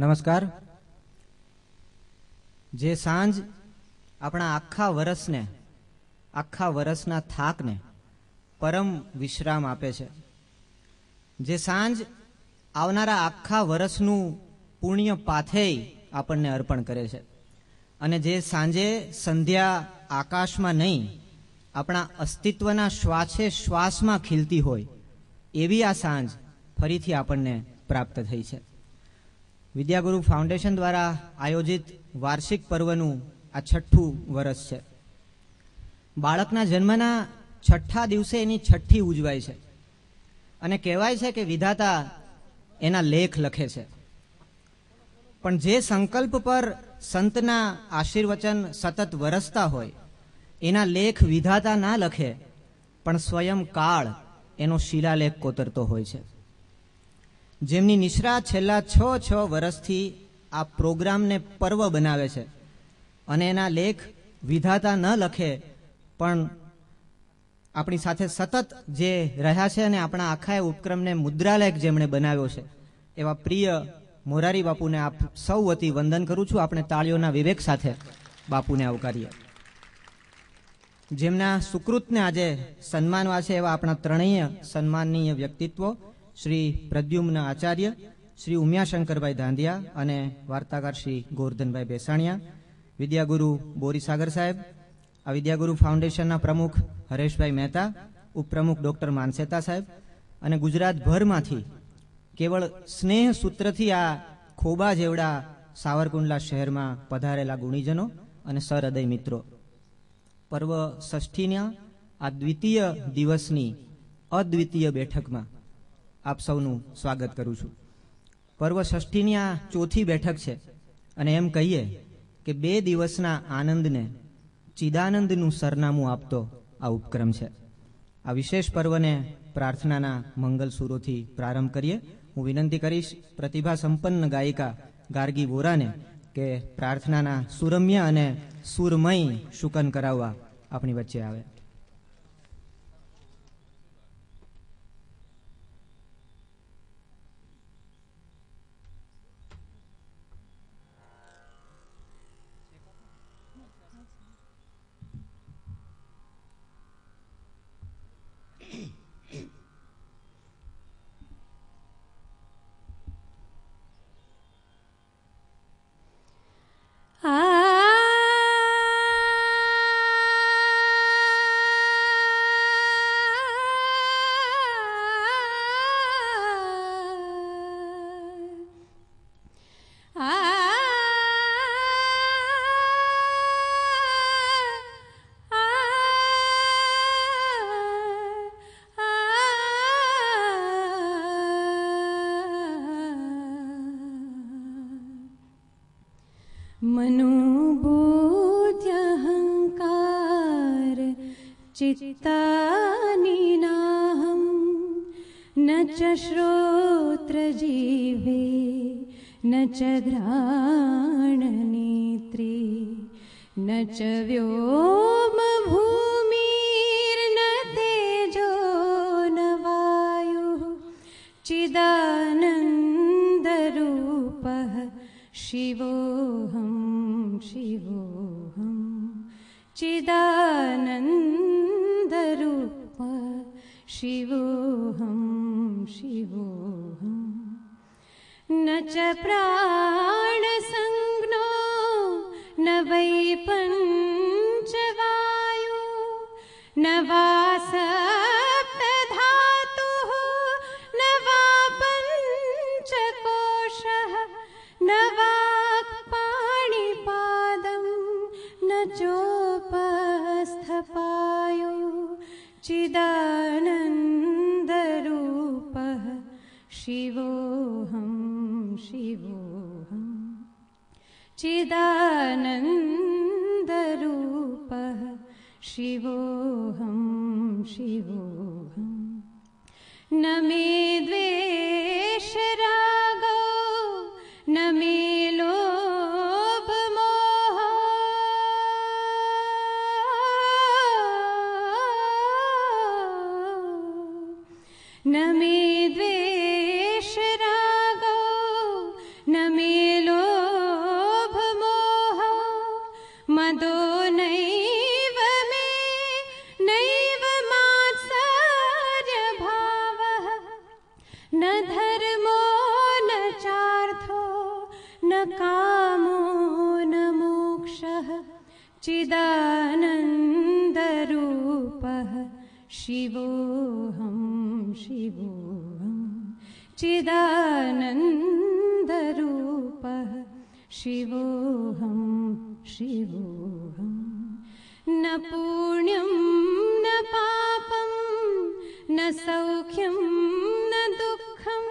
નમસ્કાર જે સાંજ આપણા આખા વરસને આખા વરસના થાકને પરમ વિશ્રામ આપે છે જે સાંજ આવનારા આખા વરસનું પુણ્ય પાથેય આપણને અર્પણ કરે છે અને જે સાંજે સંધ્યા આકાશમાં નહીં આપણા અસ્તિત્વના શ્વાસે શ્વાસમાં ખીલતી હોય એવી આ સાંજ ફરીથી આપણને પ્રાપ્ત થઈ છે વિદ્યાગુરુ ફાઉન્ડેશન દ્વારા આયોજિત વાર્ષિક પર્વનું આ છઠ્ઠું વરસ છે બાળકના જન્મના છઠ્ઠા દિવસે એની છઠ્ઠી ઉજવાય છે અને કહેવાય છે કે વિધાતા એના લેખ લખે છે પણ જે સંકલ્પ પર સંતના આશીર્વચન સતત વરસતા હોય એના લેખ વિધાતા ના લખે પણ સ્વયં કાળ એનો શિલાલેખ કોતરતો હોય છે જેમની નિશ્રા છેલ્લા છ છ વર્ષથી આ પ્રોગ્રામને પર્વ બનાવે છે અને એના લેખ વિધાતા ન લખે પણ આપણી સાથે સતત જે રહ્યા છે અને આપણા આખા એ ઉપક્રમને મુદ્રાલેખ જેમણે બનાવ્યો છે એવા પ્રિય મોરારી બાપુને આપ સૌ વતી વંદન કરું છું આપણે તાળીઓના વિવેક સાથે બાપુને આવકારીએ જેમના સુકૃતને આજે સન્માનવા છે એવા આપણા ત્રણેય સન્માનીય વ્યક્તિત્વ શ્રી પ્રદ્યુમ્ન આચાર્ય શ્રી ઉમિયાશંકરભાઈ ધાંધિયા અને વાર્તાકાર શ્રી ગોરધનભાઈ બેસાણિયા વિદ્યાગુરુ બોરીસાગર સાહેબ આ વિદ્યાગુરુ ફાઉન્ડેશનના પ્રમુખ હરેશભાઈ મહેતા ઉપપ્રમુખ ડૉક્ટર માનસેતા સાહેબ અને ગુજરાતભરમાંથી કેવળ સ્નેહ સૂત્રથી આ ખોબા જેવડા સાવરકુંડલા શહેરમાં પધારેલા ગુણીજનો અને સરહૃદય મિત્રો પર્વ ષષ્ઠીના આ દ્વિતીય દિવસની અદ્વિતીય બેઠકમાં આપ સૌનું સ્વાગત કરું છું પર્વ ષષ્ઠીની આ ચોથી બેઠક છે અને એમ કહીએ કે બે દિવસના આનંદને ચિદાનંદનું સરનામું આપતો આ ઉપક્રમ છે આ વિશેષ પર્વને પ્રાર્થનાના મંગલ સૂરોથી પ્રારંભ કરીએ હું વિનંતી કરીશ પ્રતિભા સંપન્ન ગાયિકા ગાર્ગી વોરાને કે પ્રાર્થનાના સુરમ્ય અને સુરમય શુકન કરાવવા આપણી વચ્ચે આવે श्रोत्रजीवे न च द्राणनेत्री न च वायुः चिदानन्दरूपः शिवोऽहं शिवोऽहं चिदानन्दरूपः शिवोऽहं शिवोऽहं न च प्राणसंज्ञो न वैपञ्च वायु न न कोषः न वाक् न चोपस्थपायो चिदान शिवोऽहं शिवोऽहं चिदानन्दरूपः शिवोऽहं शिवोऽहं न मे द्वे सौख्यं न दुःखं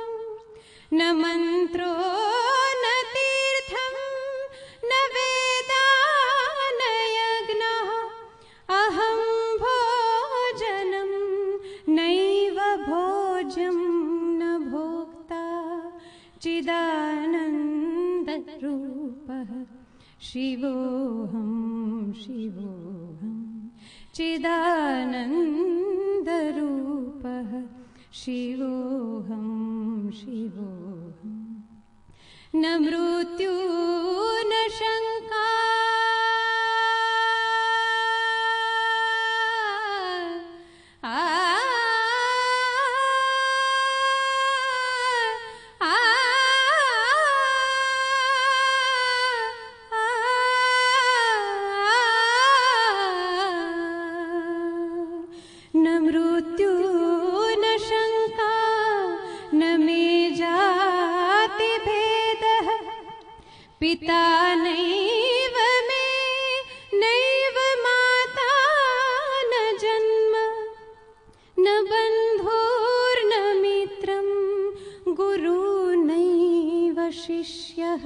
न मन्त्रो न तीर्थं न वेदा न यज्ञः अहं भोजनं नैव भोजं न भोक्ता चिदानन्दरूपः शिवोऽहं शिवोऽहम् चिदानन्द शिवोऽहं शिवोऽहं न मृत्यो न शङ् पिता नैव मे नैव माता न जन्म न बन्धोर्न मित्रं नैव शिष्यः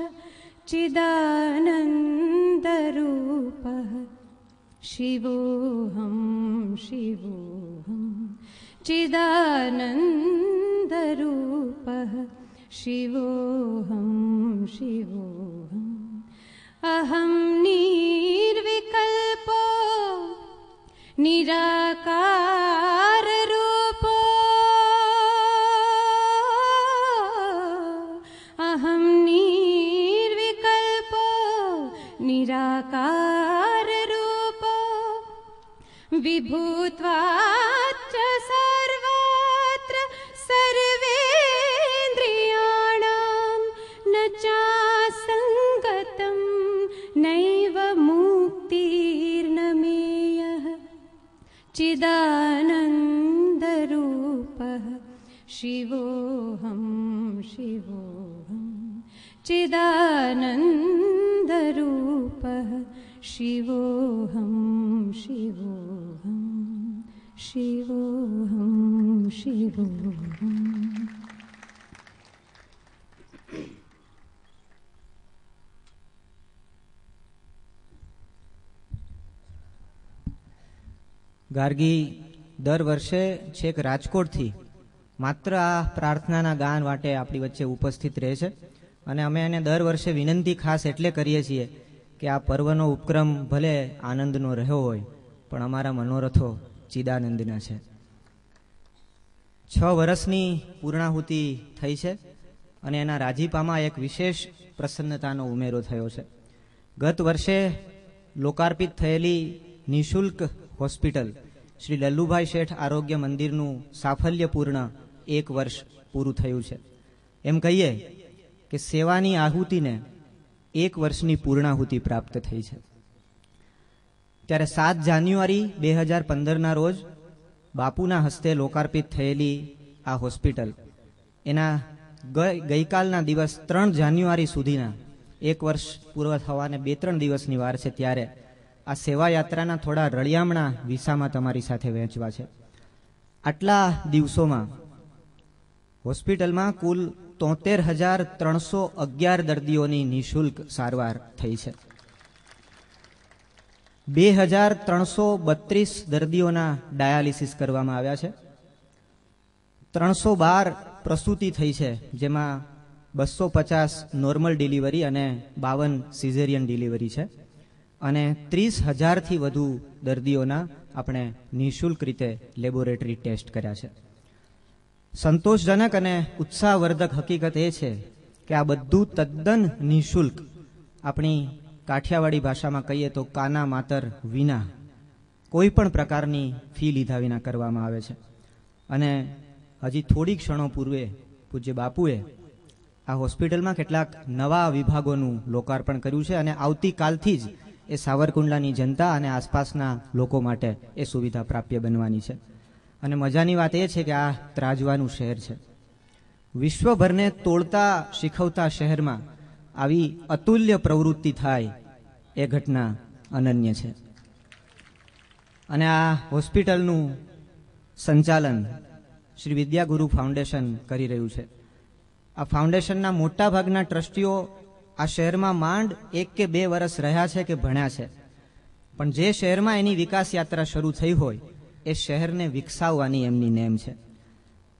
चिदानन्दरूपः शिवोऽहं शिवोऽहं चिदानन्दरूपः शिवोऽ शिवो अहं निर्विकल्पो निराकाररूपो अहं निर्विकल्पो निराकाररूपो विभूत्वा चिदानन्दरूपः शिवोऽहं शिवोऽहं चिदानन्दरूपः शिवोऽहं शिवोऽहं शिवोऽहं शिवोऽहम् ગાર્ગી દર વર્ષે છેક રાજકોટથી માત્ર આ પ્રાર્થનાના ગાન માટે આપણી વચ્ચે ઉપસ્થિત રહે છે અને અમે એને દર વર્ષે વિનંતી ખાસ એટલે કરીએ છીએ કે આ પર્વનો ઉપક્રમ ભલે આનંદનો રહ્યો હોય પણ અમારા મનોરથો ચિદાનંદના છે છ વર્ષની પૂર્ણાહુતિ થઈ છે અને એના રાજીપામાં એક વિશેષ પ્રસન્નતાનો ઉમેરો થયો છે ગત વર્ષે લોકાર્પિત થયેલી નિઃશુલ્ક હોસ્પિટલ શ્રી લલ્લુભાઈ શેઠ આરોગ્ય મંદિરનું સાફલ્યપૂર્ણ એક વર્ષ પૂરું થયું છે એમ કહીએ કે સેવાની આહુતિને એક વર્ષની પૂર્ણાહુતિ પ્રાપ્ત થઈ છે ત્યારે સાત જાન્યુઆરી બે હજાર પંદરના રોજ બાપુના હસ્તે લોકાર્પિત થયેલી આ હોસ્પિટલ એના ગઈકાલના દિવસ ત્રણ જાન્યુઆરી સુધીના એક વર્ષ પૂર્વ થવાને બે ત્રણ દિવસની વાર છે ત્યારે આ સેવાયાત્રાના થોડા રળિયામણા વિસામાં તમારી સાથે વહેંચવા છે આટલા દિવસોમાં હોસ્પિટલમાં કુલ તોતેર હજાર ત્રણસો અગિયાર દર્દીઓની નિઃશુલ્ક સારવાર થઈ છે બે હજાર ત્રણસો બત્રીસ દર્દીઓના ડાયાલિસિસ કરવામાં આવ્યા છે ત્રણસો બાર પ્રસૂતિ થઈ છે જેમાં બસો પચાસ નોર્મલ ડિલિવરી અને બાવન સિઝેરિયન ડિલિવરી છે અને ત્રીસ હજારથી વધુ દર્દીઓના આપણે નિઃશુલ્ક રીતે લેબોરેટરી ટેસ્ટ કર્યા છે સંતોષજનક અને ઉત્સાહવર્ધક હકીકત એ છે કે આ બધું તદ્દન નિઃશુલ્ક આપણી કાઠિયાવાડી ભાષામાં કહીએ તો કાના માતર વિના કોઈ પણ પ્રકારની ફી લીધા વિના કરવામાં આવે છે અને હજી થોડી ક્ષણો પૂર્વે પૂજ્ય બાપુએ આ હોસ્પિટલમાં કેટલાક નવા વિભાગોનું લોકાર્પણ કર્યું છે અને આવતીકાલથી જ એ સાવરકુંડલાની જનતા અને આસપાસના લોકો માટે એ સુવિધા પ્રાપ્ય બનવાની છે અને મજાની વાત એ છે કે આ ત્રાજવાનું શહેર છે વિશ્વભરને તોડતા શીખવતા શહેરમાં આવી અતુલ્ય પ્રવૃત્તિ થાય એ ઘટના અનન્ય છે અને આ હોસ્પિટલનું સંચાલન શ્રી વિદ્યાગુરુ ફાઉન્ડેશન કરી રહ્યું છે આ ફાઉન્ડેશનના મોટાભાગના ટ્રસ્ટીઓ આ શહેરમાં માંડ એક કે બે વર્ષ રહ્યા છે કે ભણ્યા છે પણ જે શહેરમાં એની વિકાસ યાત્રા શરૂ થઈ હોય એ શહેરને વિકસાવવાની એમની નેમ છે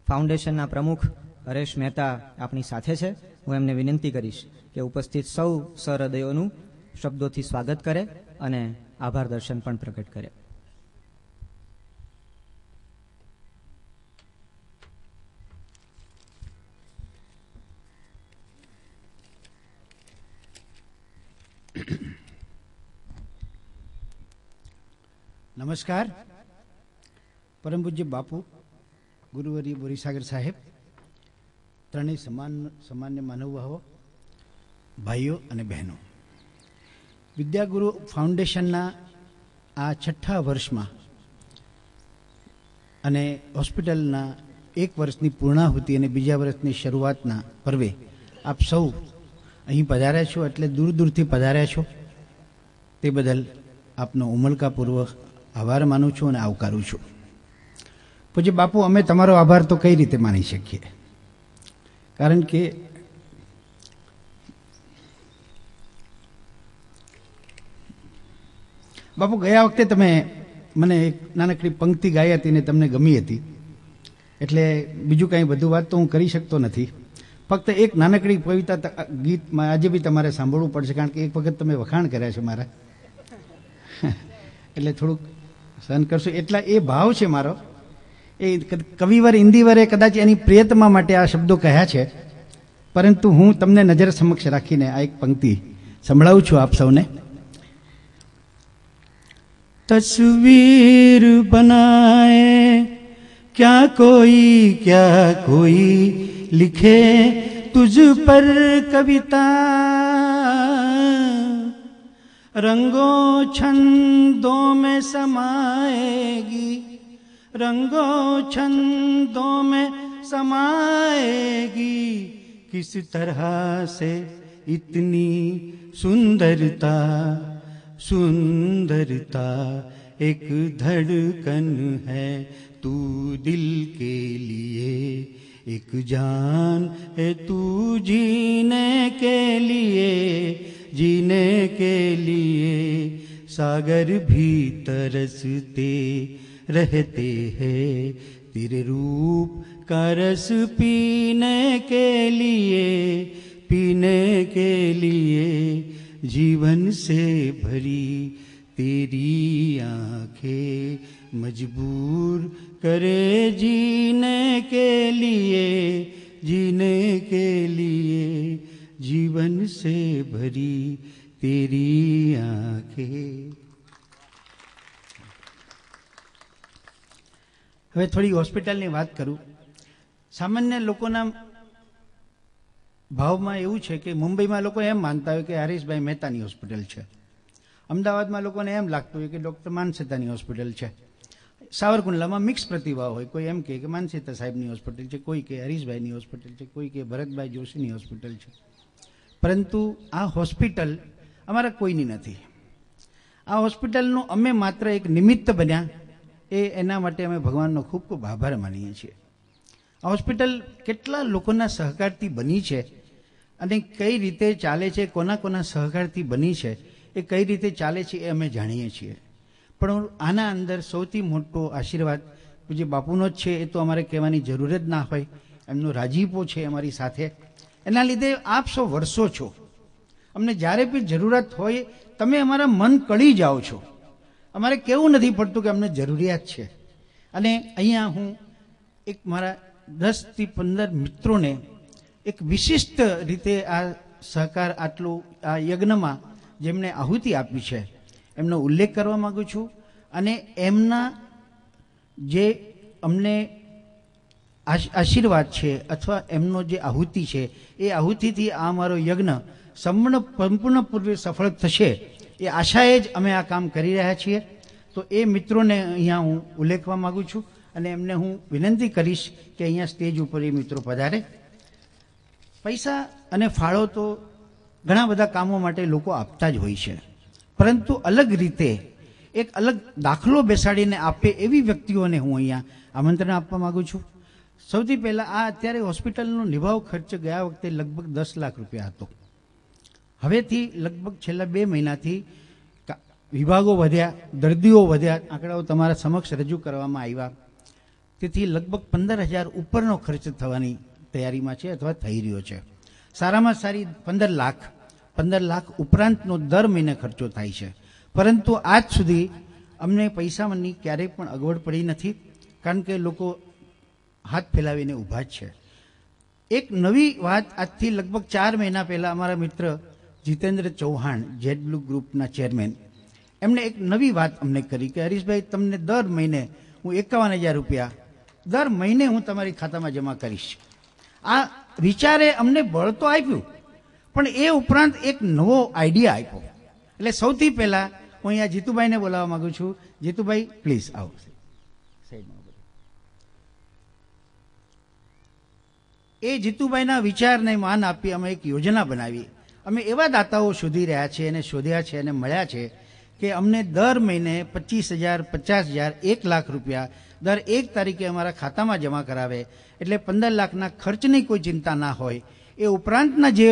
ફાઉન્ડેશનના પ્રમુખ હરેશ મહેતા આપણી સાથે છે હું એમને વિનંતી કરીશ કે ઉપસ્થિત સૌ સહૃદયોનું શબ્દોથી સ્વાગત કરે અને આભાર દર્શન પણ પ્રગટ કરે નમસ્કાર પરમ પૂજ્ય બાપુ ગુરુવરી બોરીસાગર સાહેબ ત્રણેય સમાન સમાન્ય માનવભાવો ભાઈઓ અને બહેનો વિદ્યાગુરુ ફાઉન્ડેશનના આ છઠ્ઠા વર્ષમાં અને હોસ્પિટલના એક વર્ષની પૂર્ણાહુતિ અને બીજા વર્ષની શરૂઆતના પર્વે આપ સૌ અહીં પધાર્યા છો એટલે દૂર દૂરથી પધાર્યા છો તે બદલ આપનો ઉમળકાપૂર્વક આભાર માનું છું અને આવકારું છું પછી બાપુ અમે તમારો આભાર તો કઈ રીતે માની શકીએ કારણ કે બાપુ ગયા વખતે તમે મને એક નાનકડી પંક્તિ ગાઈ હતી ને તમને ગમી હતી એટલે બીજું કાંઈ બધું વાત તો હું કરી શકતો નથી ફક્ત એક નાનકડી કવિતા ગીતમાં આજે બી તમારે સાંભળવું પડશે કારણ કે એક વખત તમે વખાણ કર્યા છે મારા એટલે થોડુંક સહન કરશો એટલા એ ભાવ છે મારો એ કવિવર ઇન્દિવરે કદાચ એની પ્રિયતમા માટે આ શબ્દો કહ્યા છે પરંતુ હું તમને નજર સમક્ષ રાખીને આ એક પંક્તિ સંભળાવું છું આપ સૌને તસવીર બનાએ क्या कोई क्या कोई लिखे तुझ पर कविता रंगों छंदों में समाएगी रंगों छंदों में समाएगी किस तरह से इतनी सुंदरता सुंदरता एक धड़कन है तू दिल के लिए एक जान है तू जीने के लिए जीने के लिए सागर भी तरसते रहते हैं तेरे रूप का रस पीने के लिए पीने के लिए जीवन से भरी तेरी आंखें मजबूर કરે જીને के लिए जीने के लिए जीवन से भरी तेरी आंखें હવે થોડી હોસ્પિટલની વાત કરું સામાન્ય લોકોના ભાવમાં એવું છે કે મુંબઈમાં લોકો એમ માનતા હોય કે હરીશભાઈ મહેતાની હોસ્પિટલ છે અમદાવાદમાં લોકોને એમ લાગતું હોય કે ડૉક્ટર માનસેતાની હોસ્પિટલ છે સાવરકુંડલામાં મિક્સ પ્રતિભાવ હોય કોઈ એમ કહે કે માનસીતા સાહેબની હોસ્પિટલ છે કોઈ કે હરીશભાઈની હોસ્પિટલ છે કોઈ કે ભરતભાઈ જોશીની હોસ્પિટલ છે પરંતુ આ હોસ્પિટલ અમારા કોઈની નથી આ હોસ્પિટલનું અમે માત્ર એક નિમિત્ત બન્યા એ એના માટે અમે ભગવાનનો ખૂબ ખૂબ આભાર માનીએ છીએ આ હોસ્પિટલ કેટલા લોકોના સહકારથી બની છે અને કઈ રીતે ચાલે છે કોના કોના સહકારથી બની છે એ કઈ રીતે ચાલે છે એ અમે જાણીએ છીએ પણ આના અંદર સૌથી મોટો આશીર્વાદ પૂજ્ય બાપુનો જ છે એ તો અમારે કહેવાની જરૂર જ ના હોય એમનો રાજીપો છે અમારી સાથે એના લીધે આપ સો વર્ષો છો અમને જ્યારે પણ જરૂરત હોય તમે અમારા મન કળી જાઓ છો અમારે કેવું નથી પડતું કે અમને જરૂરિયાત છે અને અહીંયા હું એક મારા દસથી પંદર મિત્રોને એક વિશિષ્ટ રીતે આ સહકાર આટલું આ યજ્ઞમાં જેમણે આહુતિ આપી છે એમનો ઉલ્લેખ કરવા માગું છું અને એમના જે અમને આશીર્વાદ છે અથવા એમનો જે આહુતિ છે એ આહુતિથી આ અમારો યજ્ઞ સંપૂર્ણ સંપૂર્ણપૂર્વે સફળ થશે એ આશાએ જ અમે આ કામ કરી રહ્યા છીએ તો એ મિત્રોને અહીંયા હું ઉલ્લેખવા માગું છું અને એમને હું વિનંતી કરીશ કે અહીંયા સ્ટેજ ઉપર એ મિત્રો પધારે પૈસા અને ફાળો તો ઘણા બધા કામો માટે લોકો આપતા જ હોય છે પરંતુ અલગ રીતે એક અલગ દાખલો બેસાડીને આપે એવી વ્યક્તિઓને હું અહીંયા આમંત્રણ આપવા માગું છું સૌથી પહેલાં આ અત્યારે હોસ્પિટલનો નિભાવ ખર્ચ ગયા વખતે લગભગ દસ લાખ રૂપિયા હતો હવેથી લગભગ છેલ્લા બે મહિનાથી વિભાગો વધ્યા દર્દીઓ વધ્યા આંકડાઓ તમારા સમક્ષ રજૂ કરવામાં આવ્યા તેથી લગભગ પંદર હજાર ઉપરનો ખર્ચ થવાની તૈયારીમાં છે અથવા થઈ રહ્યો છે સારામાં સારી પંદર લાખ પંદર લાખ ઉપરાંતનો દર મહિને ખર્ચો થાય છે પરંતુ આજ સુધી અમને પૈસાની ક્યારેય પણ અગવડ પડી નથી કારણ કે લોકો હાથ ફેલાવીને ઊભા જ છે એક નવી વાત આજથી લગભગ ચાર મહિના પહેલાં અમારા મિત્ર જીતેન્દ્ર ચૌહાણ જેડ બ્લુ ગ્રુપના ચેરમેન એમણે એક નવી વાત અમને કરી કે હરીશભાઈ તમને દર મહિને હું એકાવન હજાર રૂપિયા દર મહિને હું તમારી ખાતામાં જમા કરીશ આ વિચારે અમને બળ તો આપ્યું પણ એ ઉપરાંત એક નવો આઈડિયા આપ્યો એટલે સૌથી પહેલા હું અહીંયા જીતુભાઈને બોલાવવા માંગુ છું જીતુભાઈ પ્લીઝ આવો એ જીતુભાઈના વિચારને માન આપી અમે એક યોજના બનાવી અમે એવા દાતાઓ શોધી રહ્યા છીએ અને શોધ્યા છે અને મળ્યા છે કે અમને દર મહિને પચીસ હજાર પચાસ હજાર એક લાખ રૂપિયા દર એક તારીખે અમારા ખાતામાં જમા કરાવે એટલે પંદર લાખના ખર્ચની કોઈ ચિંતા ના હોય એ ઉપરાંતના જે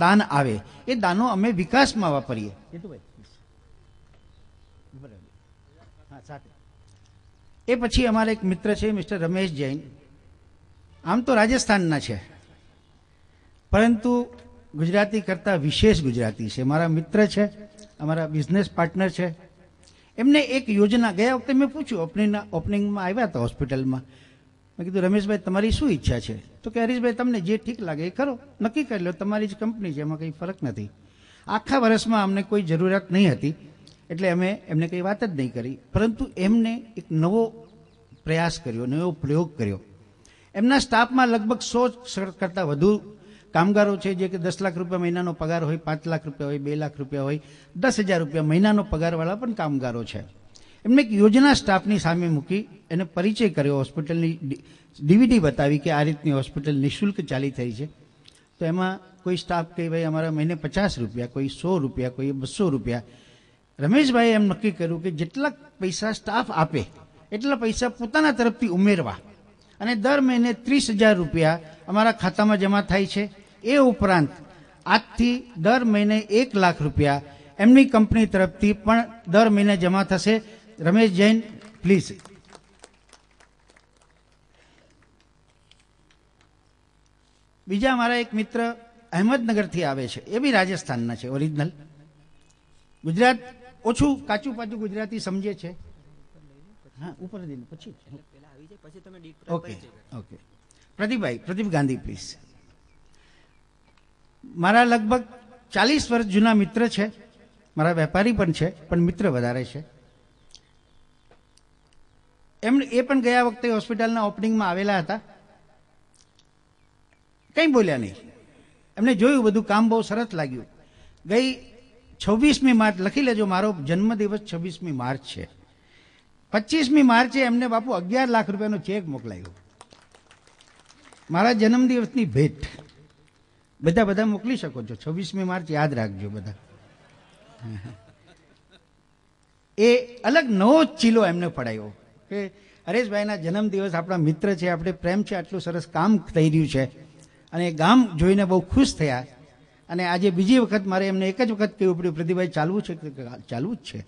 દાન આવે એ દાનો અમે વિકાસમાં વાપરીએ એ પછી અમારા એક મિત્ર છે મિસ્ટર રમેશ જૈન આમ તો રાજસ્થાનના છે પરંતુ ગુજરાતી કરતાં વિશેષ ગુજરાતી છે મારા મિત્ર છે અમારા બિઝનેસ પાર્ટનર છે એમને એક યોજના ગયા વખતે મેં પૂછ્યું ઓપનિંગના ઓપનિંગમાં આવ્યા હતા હોસ્પિટલમાં મેં કીધું રમેશભાઈ તમારી શું ઈચ્છા છે તો કે હરીશભાઈ તમને જે ઠીક લાગે એ કરો નક્કી કરી લો તમારી જ કંપની છે એમાં કંઈ ફરક નથી આખા વર્ષમાં અમને કોઈ જરૂરિયાત નહીં હતી એટલે અમે એમને કંઈ વાત જ નહીં કરી પરંતુ એમને એક નવો પ્રયાસ કર્યો નવો પ્રયોગ કર્યો એમના સ્ટાફમાં લગભગ સો કરતાં વધુ કામગારો છે જે કે દસ લાખ રૂપિયા મહિનાનો પગાર હોય પાંચ લાખ રૂપિયા હોય બે લાખ રૂપિયા હોય દસ હજાર રૂપિયા મહિનાનો પગારવાળા પણ કામગારો છે એમને એક યોજના સ્ટાફની સામે મૂકી એને પરિચય કર્યો હોસ્પિટલની ડીવીડી બતાવી કે આ રીતની હોસ્પિટલ નિઃશુલ્ક ચાલી થઈ છે તો એમાં કોઈ સ્ટાફ કહે ભાઈ અમારા મહિને પચાસ રૂપિયા કોઈ સો રૂપિયા કોઈ બસો રૂપિયા રમેશભાઈએ એમ નક્કી કર્યું કે જેટલા પૈસા સ્ટાફ આપે એટલા પૈસા પોતાના તરફથી ઉમેરવા અને દર મહિને ત્રીસ હજાર રૂપિયા અમારા ખાતામાં જમા થાય છે એ ઉપરાંત આજથી દર મહિને એક લાખ રૂપિયા એમની કંપની તરફથી પણ દર મહિને જમા થશે રમેશ જૈન પ્લીઝ બીજા મારા એક મિત્ર અહેમદનગરથી આવે છે એ બી રાજસ્થાનના છે ઓરિજિનલ ગુજરાત ઓછું કાચું પાચું ગુજરાતી સમજે છે હા ઉપર દઈને પછી okay okay Pradeepbhai Pradeep Gandhi please મારા લગભગ ચાલીસ વર્ષ જૂના મિત્ર છે મારા વેપારી પણ છે પણ મિત્ર વધારે છે એમ એ પણ ગયા વખતે હોસ્પિટલના ઓપનિંગમાં આવેલા હતા કંઈ બોલ્યા નહીં એમને જોયું બધું કામ બહુ સરસ લાગ્યું ગઈ છવ્વીસમી માર્ચ લખી લેજો મારો જન્મદિવસ છવ્વીસમી માર્ચ છે પચીસમી માર્ચે એમને બાપુ અગિયાર લાખ રૂપિયાનો ચેક મોકલાયો મારા જન્મદિવસની ભેટ બધા બધા મોકલી શકો છો છવ્વીસમી માર્ચ યાદ રાખજો બધા એ અલગ નવો ચીલો એમને પડાયો કે હરેશભાઈના જન્મદિવસ આપણા મિત્ર છે આપણે પ્રેમ છે આટલું સરસ કામ થઈ રહ્યું છે અને ગામ જોઈને બહુ ખુશ થયા અને આજે બીજી વખત મારે એમને એક જ વખત કહેવું પડ્યું પ્રતિભાઈ ચાલવું છે ચાલવું જ છે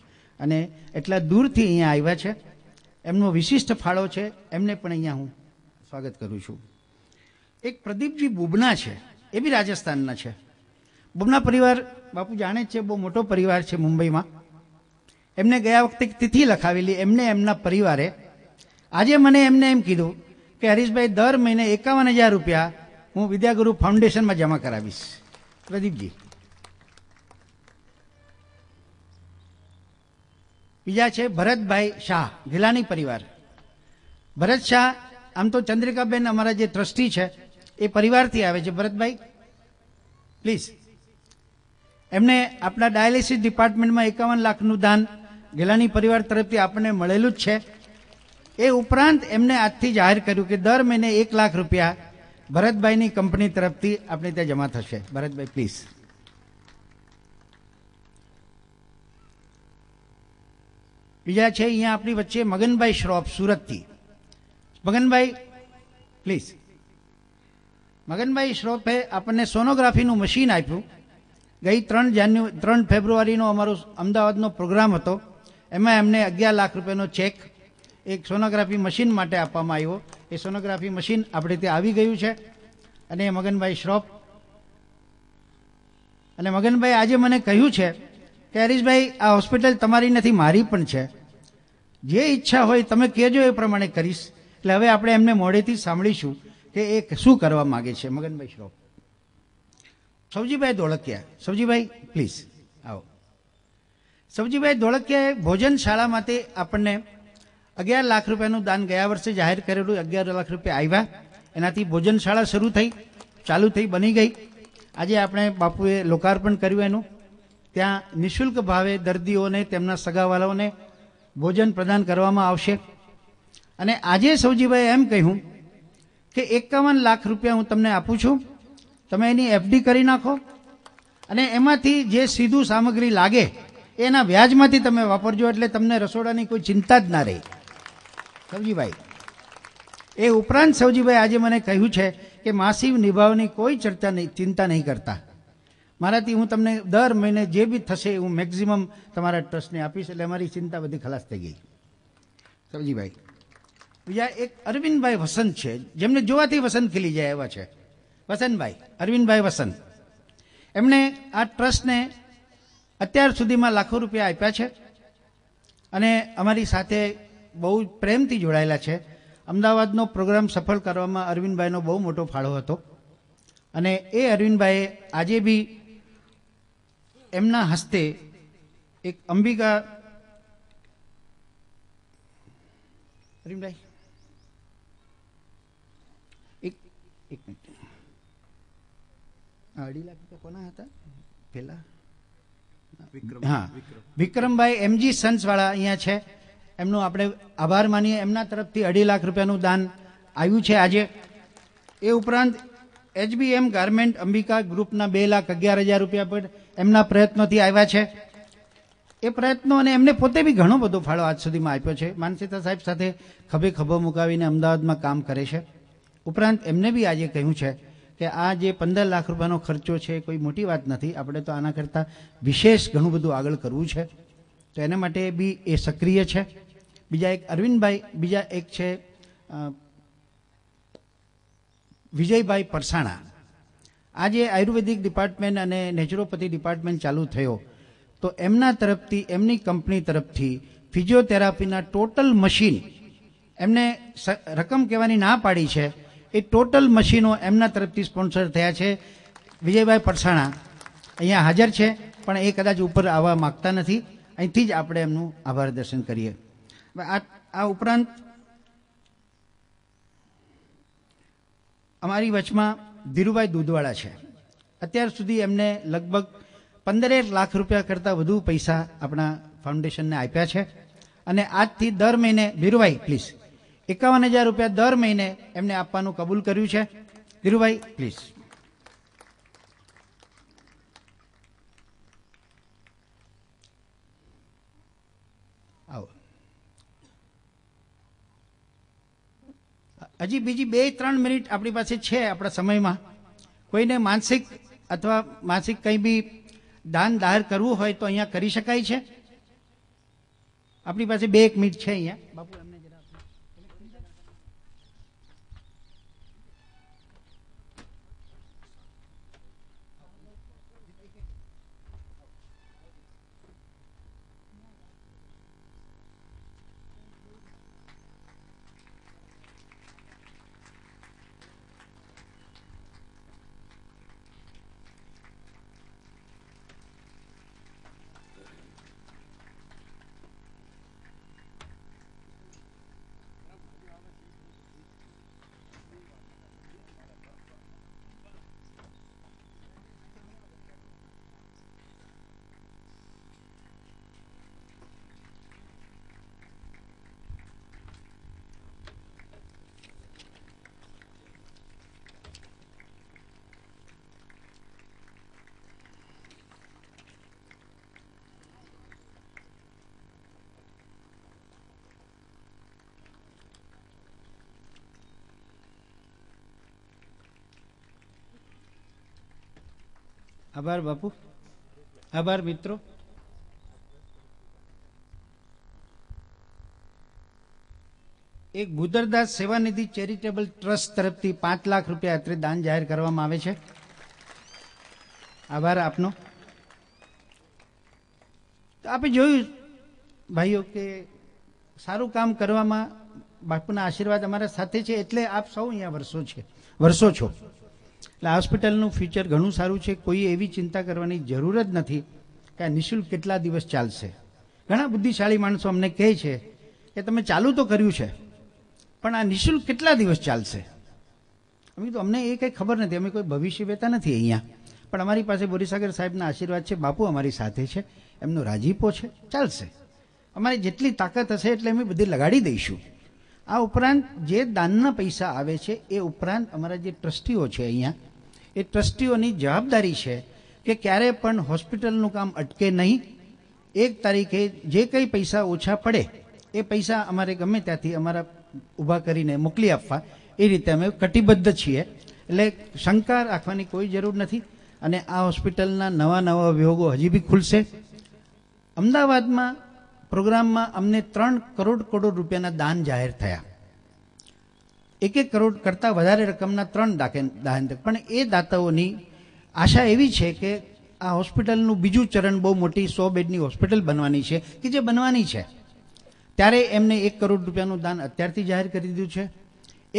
અને એટલા દૂરથી અહીંયા આવ્યા છે એમનો વિશિષ્ટ ફાળો છે એમને પણ અહીંયા હું સ્વાગત કરું છું એક પ્રદીપજી બુબના છે એ બી રાજસ્થાનના છે બુબના પરિવાર બાપુ જાણે જ છે બહુ મોટો પરિવાર છે મુંબઈમાં એમને ગયા વખતે તિથિ લખાવેલી એમને એમના પરિવારે આજે મને એમને એમ કીધું કે હરીશભાઈ દર મહિને એકાવન હજાર રૂપિયા હું વિદ્યાગુરુ ફાઉન્ડેશનમાં જમા કરાવીશ પ્રદીપજી બીજા છે ભરતભાઈ શાહ ગિલાની પરિવાર ભરત શાહ આમ તો ચંદ્રિકાબેન અમારા જે ટ્રસ્ટી છે એ પરિવારથી આવે છે ભરતભાઈ પ્લીઝ એમને આપણા ડાયાલિસિસ ડિપાર્ટમેન્ટમાં એકાવન લાખનું દાન ગેલાની પરિવાર તરફથી આપણને મળેલું જ છે એ ઉપરાંત એમને આજથી જાહેર કર્યું કે દર મહિને એક લાખ રૂપિયા ભરતભાઈની કંપની તરફથી આપણે ત્યાં જમા થશે ભરતભાઈ પ્લીઝ બીજા છે અહીંયા આપણી વચ્ચે મગનભાઈ શ્રોફ સુરતથી મગનભાઈ પ્લીઝ મગનભાઈ શ્રોફે આપણને સોનોગ્રાફીનું મશીન આપ્યું ગઈ ત્રણ જાન્યુ ત્રણ ફેબ્રુઆરીનો અમારો અમદાવાદનો પ્રોગ્રામ હતો એમાં એમને અગિયાર લાખ રૂપિયાનો ચેક એક સોનોગ્રાફી મશીન માટે આપવામાં આવ્યો એ સોનોગ્રાફી મશીન આપણે ત્યાં આવી ગયું છે અને મગનભાઈ શ્રોફ અને મગનભાઈ આજે મને કહ્યું છે કે હરીશભાઈ આ હોસ્પિટલ તમારી નથી મારી પણ છે જે ઈચ્છા હોય તમે કહેજો એ પ્રમાણે કરીશ એટલે હવે આપણે એમને મોડેથી સાંભળીશું કે એ શું કરવા માગે છે મગનભાઈ શ્રોફ સબજીભાઈ ધોળકિયા સબજીભાઈ પ્લીઝ સબજીભાઈ ધોળકિયાએ ભોજન શાળા માટે આપણને અગિયાર લાખ રૂપિયાનું દાન ગયા વર્ષે જાહેર કરેલું અગિયાર લાખ રૂપિયા આવ્યા એનાથી ભોજન શાળા શરૂ થઈ ચાલુ થઈ બની ગઈ આજે આપણે બાપુએ લોકાર્પણ કર્યું એનું ત્યાં નિઃશુલ્ક ભાવે દર્દીઓને તેમના સગાવાલાઓને ભોજન પ્રદાન કરવામાં આવશે અને આજે સૌજીભાઈએ એમ કહ્યું કે એકાવન લાખ રૂપિયા હું તમને આપું છું તમે એની એફડી કરી નાખો અને એમાંથી જે સીધું સામગ્રી લાગે એના વ્યાજમાંથી તમે વાપરજો એટલે તમને રસોડાની કોઈ ચિંતા જ ના રહે સવજીભાઈ એ ઉપરાંત સવજીભાઈ આજે મને કહ્યું છે કે માસિવ નિભાવની કોઈ ચર્ચા નહીં ચિંતા નહીં કરતા મારાથી હું તમને દર મહિને જે બી થશે હું મેક્ઝિમમ તમારા ટ્રસ્ટને આપીશ એટલે અમારી ચિંતા બધી ખલાસ થઈ ગઈ સવજીભાઈ બીજા એક અરવિંદભાઈ વસંત છે જેમને જોવાથી વસંત ખીલી જાય એવા છે વસંતભાઈ અરવિંદભાઈ વસંત એમણે આ ટ્રસ્ટને અત્યાર સુધીમાં લાખો રૂપિયા આપ્યા છે અને અમારી સાથે બહુ પ્રેમથી જોડાયેલા છે અમદાવાદનો પ્રોગ્રામ સફળ કરવામાં અરવિંદભાઈનો બહુ મોટો ફાળો હતો અને એ અરવિંદભાઈએ આજે બી એમના હસ્તે એક અંબિકા અરવિંદભાઈ એક એક મિનિટ અઢી લાખ રૂપિયા કોના હતા પહેલાં હા વિક્રમભાઈ એમજી સન્સ વાળા અહીંયા છે એમનું આપણે આભાર માનીએ એમના તરફથી અઢી લાખ રૂપિયાનું દાન આવ્યું છે આજે એ ઉપરાંત એચબીએમ ગાર્મેન્ટ અંબિકા ગ્રુપના બે લાખ અગિયાર હજાર રૂપિયા પર એમના પ્રયત્નોથી આવ્યા છે એ પ્રયત્નો અને એમને પોતે બી ઘણો બધો ફાળો આજ સુધીમાં આપ્યો છે માનસીતા સાહેબ સાથે ખભે ખભો મુકાવીને અમદાવાદમાં કામ કરે છે ઉપરાંત એમને બી આજે કહ્યું છે કે આ જે પંદર લાખ રૂપિયાનો ખર્ચો છે કોઈ મોટી વાત નથી આપણે તો આના કરતાં વિશેષ ઘણું બધું આગળ કરવું છે તો એના માટે બી એ સક્રિય છે બીજા એક અરવિંદભાઈ બીજા એક છે વિજયભાઈ પરસાણા આજે આયુર્વેદિક ડિપાર્ટમેન્ટ અને નેચરોપથી ડિપાર્ટમેન્ટ ચાલુ થયો તો એમના તરફથી એમની કંપની તરફથી ફિઝિયોથેરાપીના ટોટલ મશીન એમને રકમ કહેવાની ના પાડી છે એ ટોટલ મશીનો એમના તરફથી સ્પોન્સર થયા છે વિજયભાઈ પરસાણા અહીંયા હાજર છે પણ એ કદાચ ઉપર આવવા માગતા નથી અહીંથી જ આપણે એમનું આભાર દર્શન કરીએ આ ઉપરાંત અમારી વચમાં ધીરુભાઈ દૂધવાળા છે અત્યાર સુધી એમને લગભગ પંદરેક લાખ રૂપિયા કરતાં વધુ પૈસા આપણા ફાઉન્ડેશનને આપ્યા છે અને આજથી દર મહિને ધીરુભાઈ પ્લીઝ એકાવન હજાર રૂપિયા દર મહિને એમને આપવાનું કબૂલ કર્યું છે ધીરુભાઈ પ્લીઝ હજી બીજી બે ત્રણ મિનિટ આપણી પાસે છે આપણા સમયમાં કોઈને માનસિક અથવા માનસિક કંઈ બી દાન દાહર કરવું હોય તો અહીંયા કરી શકાય છે આપણી પાસે બે એક મિનિટ છે અહીંયા બાપુ આભાર બાપુ આભાર મિત્રો એક ગુદરદાસ સેવાનિધિ ચેરિટેબલ ટ્રસ્ટ તરફથી પાંચ લાખ રૂપિયા અત્રે દાન જાહેર કરવામાં આવે છે આભાર આપનો તો આપણે જોયું ભાઈઓ કે સારું કામ કરવામાં બાપુના આશીર્વાદ અમારા સાથે છે એટલે આપ સૌ અહીંયા વર્ષો છે વર્ષો છો એટલે હોસ્પિટલનું ફ્યુચર ઘણું સારું છે કોઈ એવી ચિંતા કરવાની જરૂર જ નથી કે આ નિઃશુલ્ક કેટલા દિવસ ચાલશે ઘણા બુદ્ધિશાળી માણસો અમને કહે છે કે તમે ચાલુ તો કર્યું છે પણ આ નિઃશુલ્ક કેટલા દિવસ ચાલશે અમે તો અમને એ કંઈ ખબર નથી અમે કોઈ ભવિષ્ય વેતા નથી અહીંયા પણ અમારી પાસે બોરીસાગર સાહેબના આશીર્વાદ છે બાપુ અમારી સાથે છે એમનો રાજીપો છે ચાલશે અમારી જેટલી તાકાત હશે એટલે અમે બધી લગાડી દઈશું આ ઉપરાંત જે દાનના પૈસા આવે છે એ ઉપરાંત અમારા જે ટ્રસ્ટીઓ છે અહીંયા એ ટ્રસ્ટીઓની જવાબદારી છે કે ક્યારે પણ હોસ્પિટલનું કામ અટકે નહીં એક તારીખે જે કંઈ પૈસા ઓછા પડે એ પૈસા અમારે ગમે ત્યાંથી અમારા ઊભા કરીને મોકલી આપવા એ રીતે અમે કટિબદ્ધ છીએ એટલે શંકા રાખવાની કોઈ જરૂર નથી અને આ હોસ્પિટલના નવા નવા વિભોગો હજી બી ખુલશે અમદાવાદમાં પ્રોગ્રામમાં અમને ત્રણ કરોડ કરોડ રૂપિયાના દાન જાહેર થયા એક એક કરોડ કરતાં વધારે રકમના ત્રણ દાહેંતક પણ એ દાતાઓની આશા એવી છે કે આ હોસ્પિટલનું બીજું ચરણ બહુ મોટી સો બેડની હોસ્પિટલ બનવાની છે કે જે બનવાની છે ત્યારે એમને એક કરોડ રૂપિયાનું દાન અત્યારથી જાહેર કરી દીધું છે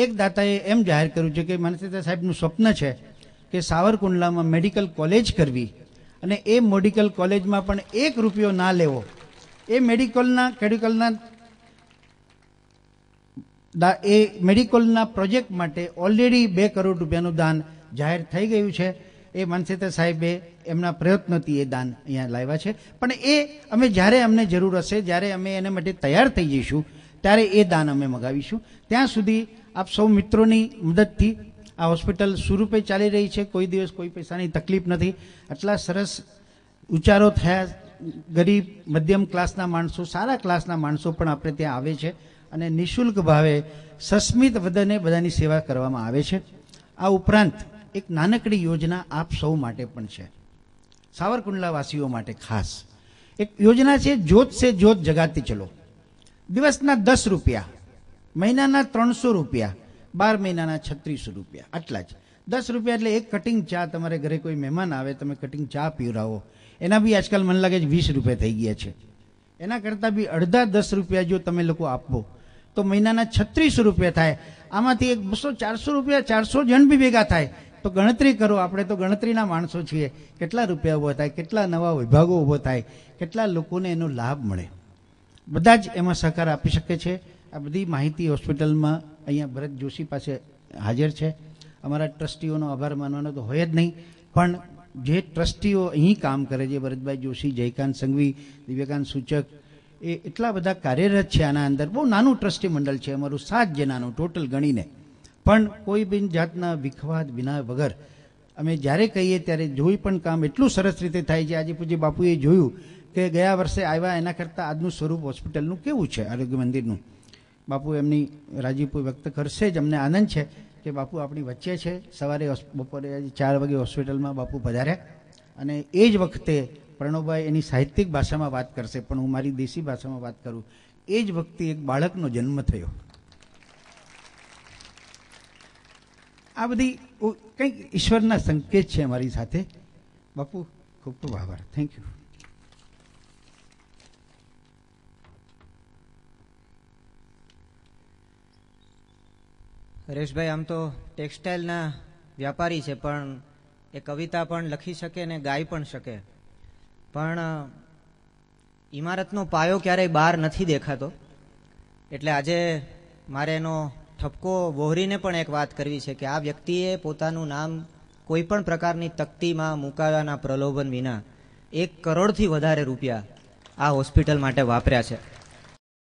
એક દાતાએ એમ જાહેર કર્યું છે કે માનસીતા સાહેબનું સ્વપ્ન છે કે સાવરકુંડલામાં મેડિકલ કોલેજ કરવી અને એ મેડિકલ કોલેજમાં પણ એક રૂપિયો ના લેવો એ મેડિકલના કેડિકલના એ મેડિકલના પ્રોજેક્ટ માટે ઓલરેડી બે કરોડ રૂપિયાનું દાન જાહેર થઈ ગયું છે એ માનસેતા સાહેબે એમના પ્રયત્નથી એ દાન અહીંયા લાવ્યા છે પણ એ અમે જ્યારે અમને જરૂર હશે જ્યારે અમે એના માટે તૈયાર થઈ જઈશું ત્યારે એ દાન અમે મગાવીશું ત્યાં સુધી આપ સૌ મિત્રોની મદદથી આ હોસ્પિટલ સ્વરૂપે ચાલી રહી છે કોઈ દિવસ કોઈ પૈસાની તકલીફ નથી આટલા સરસ ઉચારો થયા ગરીબ મધ્યમ ક્લાસના માણસો સારા ક્લાસના માણસો પણ આપણે ત્યાં આવે છે અને નિઃશુલ્ક ભાવે સસ્મિત વદને બધાની સેવા કરવામાં આવે છે આ ઉપરાંત એક નાનકડી યોજના આપ સૌ માટે પણ છે સાવરકુંડલાવાસીઓ માટે ખાસ એક યોજના છે જોત સે જોત જગાતી ચલો દિવસના દસ રૂપિયા મહિનાના ત્રણસો રૂપિયા બાર મહિનાના છત્રીસો રૂપિયા આટલા જ દસ રૂપિયા એટલે એક કટિંગ ચા તમારે ઘરે કોઈ મહેમાન આવે તમે કટિંગ ચા પીવડાવો એના બી આજકાલ મને લાગે છે વીસ રૂપિયા થઈ ગયા છે એના કરતાં બી અડધા દસ રૂપિયા જો તમે લોકો આપો તો મહિનાના છત્રીસ રૂપિયા થાય આમાંથી એક બસો ચારસો રૂપિયા ચારસો જણ બી ભેગા થાય તો ગણતરી કરો આપણે તો ગણતરીના માણસો છીએ કેટલા રૂપિયા ઊભો થાય કેટલા નવા વિભાગો ઊભો થાય કેટલા લોકોને એનો લાભ મળે બધા જ એમાં સહકાર આપી શકે છે આ બધી માહિતી હોસ્પિટલમાં અહીંયા ભરત જોશી પાસે હાજર છે અમારા ટ્રસ્ટીઓનો આભાર માનવાનો તો હોય જ નહીં પણ જે ટ્રસ્ટીઓ અહીં કામ કરે છે ભરતભાઈ જોશી જયકાંત સંઘવી દિવ્યકાંત સૂચક એ એટલા બધા કાર્યરત છે આના અંદર બહુ નાનું ટ્રસ્ટી મંડળ છે અમારું સાત જણાનું ટોટલ ગણીને પણ કોઈ બિન જાતના વિખવાદ વિના વગર અમે જ્યારે કહીએ ત્યારે જોઈ પણ કામ એટલું સરસ રીતે થાય છે આજે પૂજ્ય બાપુએ જોયું કે ગયા વર્ષે આવ્યા એના કરતાં આજનું સ્વરૂપ હોસ્પિટલનું કેવું છે આરોગ્ય મંદિરનું બાપુ એમની રાજીપુર વ્યક્ત કરશે જ અમને આનંદ છે કે બાપુ આપણી વચ્ચે છે સવારે બપોરે ચાર વાગે હોસ્પિટલમાં બાપુ પધાર્યા અને એ જ વખતે પ્રણવભાઈ એની સાહિત્યિક ભાષામાં વાત કરશે પણ હું મારી દેશી ભાષામાં વાત કરું એ જ વખતે એક બાળકનો જન્મ થયો આ બધી કંઈક ઈશ્વરના સંકેત છે અમારી સાથે બાપુ ખૂબ ખૂબ આભાર થેન્ક યુ હરેશભાઈ આમ તો ટેક્સટાઇલના વ્યાપારી છે પણ એ કવિતા પણ લખી શકે અને ગાઈ પણ શકે પણ ઇમારતનો પાયો ક્યારેય બહાર નથી દેખાતો એટલે આજે મારે એનો ઠપકો વોહરીને પણ એક વાત કરવી છે કે આ વ્યક્તિએ પોતાનું નામ કોઈ પણ પ્રકારની તકતીમાં મુકાવાના પ્રલોભન વિના એક કરોડથી વધારે રૂપિયા આ હોસ્પિટલ માટે વાપર્યા છે